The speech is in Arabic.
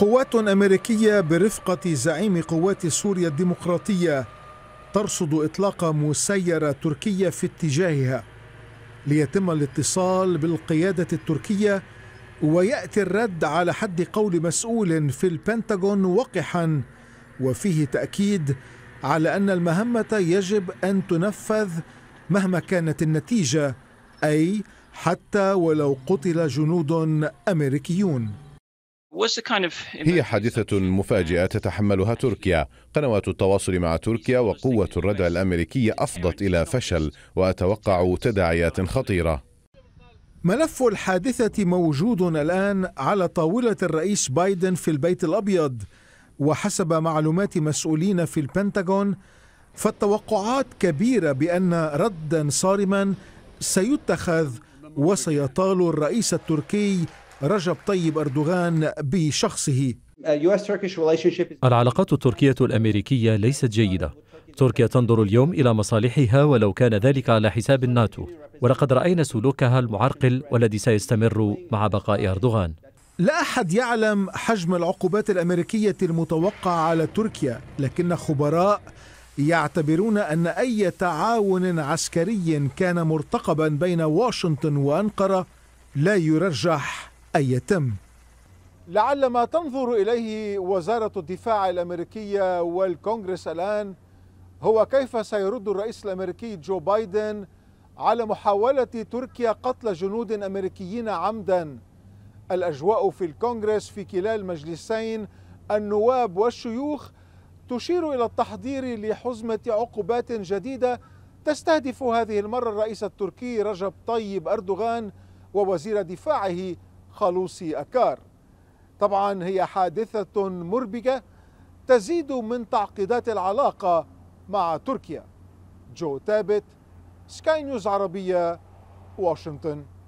قوات أمريكية برفقة زعيم قوات سوريا الديمقراطية ترصد إطلاق مسيرة تركية في اتجاهها ليتم الاتصال بالقيادة التركية ويأتي الرد على حد قول مسؤول في البنتاغون وقحا وفيه تأكيد على أن المهمة يجب أن تنفذ مهما كانت النتيجة أي حتى ولو قتل جنود أمريكيون هي حادثة مفاجئة تتحملها تركيا قنوات التواصل مع تركيا وقوة الردع الأمريكية أفضت إلى فشل وأتوقع تداعيات خطيرة ملف الحادثة موجود الآن على طاولة الرئيس بايدن في البيت الأبيض وحسب معلومات مسؤولين في البنتاغون فالتوقعات كبيرة بأن ردا صارما سيتخذ وسيطال الرئيس التركي رجب طيب أردوغان بشخصه العلاقات التركية الأمريكية ليست جيدة تركيا تنظر اليوم إلى مصالحها ولو كان ذلك على حساب الناتو ولقد رأينا سلوكها المعرقل والذي سيستمر مع بقاء أردوغان لا أحد يعلم حجم العقوبات الأمريكية المتوقعة على تركيا لكن خبراء يعتبرون أن أي تعاون عسكري كان مرتقبا بين واشنطن وأنقرة لا يرجح أن يتم لعل ما تنظر إليه وزارة الدفاع الأمريكية والكونغرس الآن هو كيف سيرد الرئيس الأمريكي جو بايدن على محاولة تركيا قتل جنود أمريكيين عمدا الأجواء في الكونغرس في كلا المجلسين النواب والشيوخ تشير إلى التحضير لحزمة عقوبات جديدة تستهدف هذه المرة الرئيس التركي رجب طيب أردوغان ووزير دفاعه خلوصي أكار طبعا هي حادثة مربكة تزيد من تعقيدات العلاقة مع تركيا جو تابت سكاي نيوز عربية واشنطن